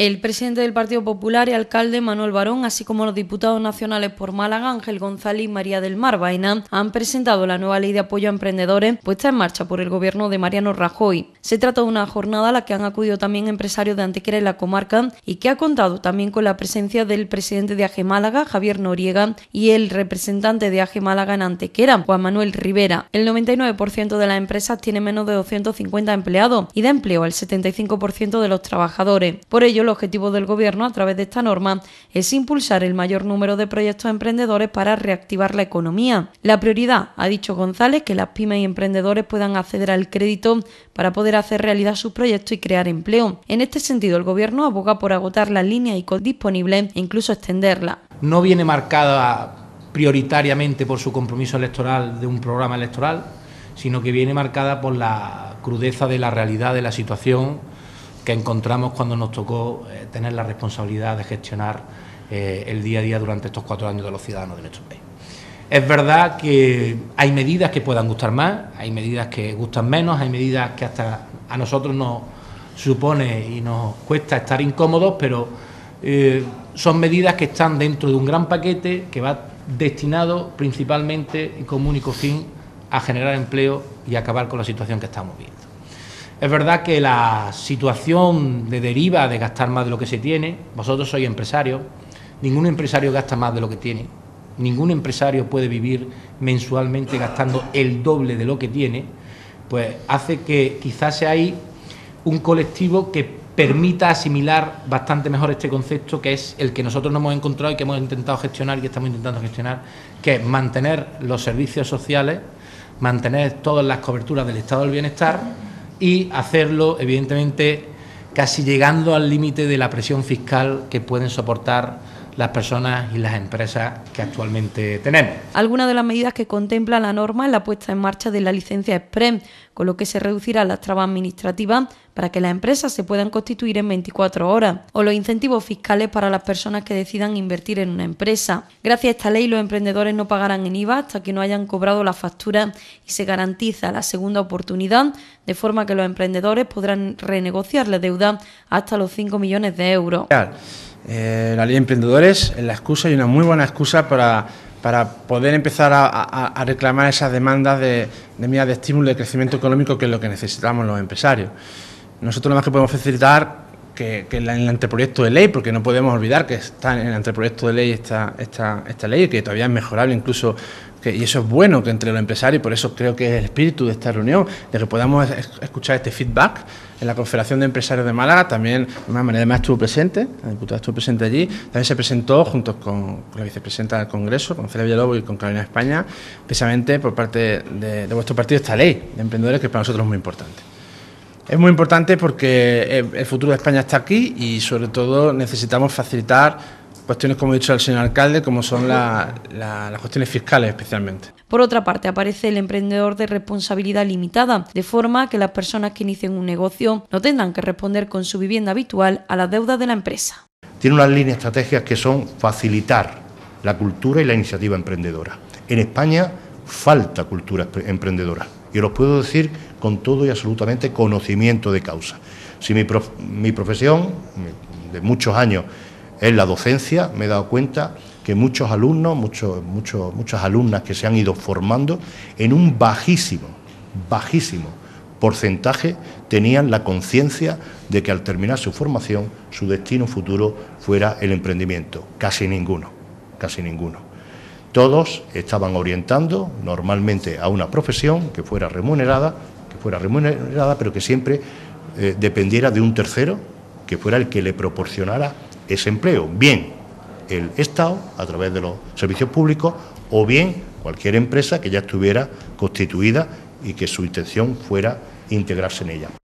el presidente del Partido Popular y alcalde Manuel Barón, así como los diputados nacionales por Málaga, Ángel González y María del Mar Bainan... han presentado la nueva ley de apoyo a emprendedores puesta en marcha por el gobierno de Mariano Rajoy. Se trata de una jornada a la que han acudido también empresarios de Antequera y la comarca y que ha contado también con la presencia del presidente de Aje Málaga, Javier Noriega, y el representante de Aje Málaga en Antequera, Juan Manuel Rivera. El 99% de las empresas tiene menos de 250 empleados y da empleo al 75% de los trabajadores. Por ello, objetivo del Gobierno a través de esta norma es impulsar el mayor número de proyectos emprendedores para reactivar la economía. La prioridad, ha dicho González, que las pymes y emprendedores puedan acceder al crédito para poder hacer realidad sus proyectos y crear empleo. En este sentido, el Gobierno aboga por agotar las líneas ICO disponibles e incluso extenderla. No viene marcada prioritariamente por su compromiso electoral de un programa electoral, sino que viene marcada por la crudeza de la realidad de la situación que encontramos cuando nos tocó eh, tener la responsabilidad de gestionar eh, el día a día durante estos cuatro años de los ciudadanos de nuestro país. Es verdad que hay medidas que puedan gustar más, hay medidas que gustan menos, hay medidas que hasta a nosotros nos supone y nos cuesta estar incómodos, pero eh, son medidas que están dentro de un gran paquete que va destinado principalmente y con único fin a generar empleo y acabar con la situación que estamos viendo. Es verdad que la situación de deriva de gastar más de lo que se tiene, vosotros sois empresarios, ningún empresario gasta más de lo que tiene, ningún empresario puede vivir mensualmente gastando el doble de lo que tiene, pues hace que quizás sea ahí un colectivo que permita asimilar bastante mejor este concepto que es el que nosotros nos hemos encontrado y que hemos intentado gestionar y que estamos intentando gestionar, que es mantener los servicios sociales, mantener todas las coberturas del estado del bienestar y hacerlo, evidentemente, casi llegando al límite de la presión fiscal que pueden soportar las personas y las empresas que actualmente tenemos. Algunas de las medidas que contempla la norma es la puesta en marcha de la licencia Exprem, con lo que se reducirá las trabas administrativas para que las empresas se puedan constituir en 24 horas, o los incentivos fiscales para las personas que decidan invertir en una empresa. Gracias a esta ley, los emprendedores no pagarán en IVA hasta que no hayan cobrado la factura y se garantiza la segunda oportunidad, de forma que los emprendedores podrán renegociar la deuda hasta los 5 millones de euros. Eh, la ley de emprendedores es la excusa y una muy buena excusa para, poder empezar a, reclamar esas demandas de, de medidas de estímulo de crecimiento económico que es lo que necesitamos los empresarios. Nosotros lo más que podemos facilitar que, en el anteproyecto de ley, porque no podemos olvidar que está en el anteproyecto de ley esta, esta, esta ley, que todavía es mejorable incluso y eso es bueno que entre los empresarios, y por eso creo que es el espíritu de esta reunión, de que podamos escuchar este feedback. En la Confederación de Empresarios de Málaga también, de una manera más, estuvo presente, la diputada estuvo presente allí, también se presentó junto con la vicepresidenta del Congreso, con Celia Villalobos y con Carolina España, precisamente por parte de, de vuestro partido esta ley de emprendedores que para nosotros es muy importante. Es muy importante porque eh, el futuro de España está aquí y sobre todo necesitamos facilitar cuestiones, como ha dicho el señor alcalde, como son las cuestiones fiscales especialmente. Por otra parte, aparece el emprendedor de responsabilidad limitada, de forma que las personas que inicien un negocio no tengan que responder con su vivienda habitual a las deudas de la empresa. Tiene unas líneas estratégicas que son facilitar la cultura y la iniciativa emprendedora. En España falta cultura emprendedora. Y lo puedo decir con todo y absolutamente conocimiento de causa. Si mi, profesión de muchos años es la docencia, me he dado cuenta que muchos alumnos, muchas alumnas que se han ido formando en un bajísimo, bajísimo porcentaje tenían la conciencia de que al terminar su formación su destino futuro fuera el emprendimiento. Casi ninguno, casi ninguno. Todos estaban orientando normalmente a una profesión que fuera remunerada, que fuera remunerada, pero que siempre eh, dependiera de un tercero que fuera el que le proporcionara ese empleo, bien el Estado a través de los servicios públicos o bien cualquier empresa que ya estuviera constituida y que su intención fuera integrarse en ella.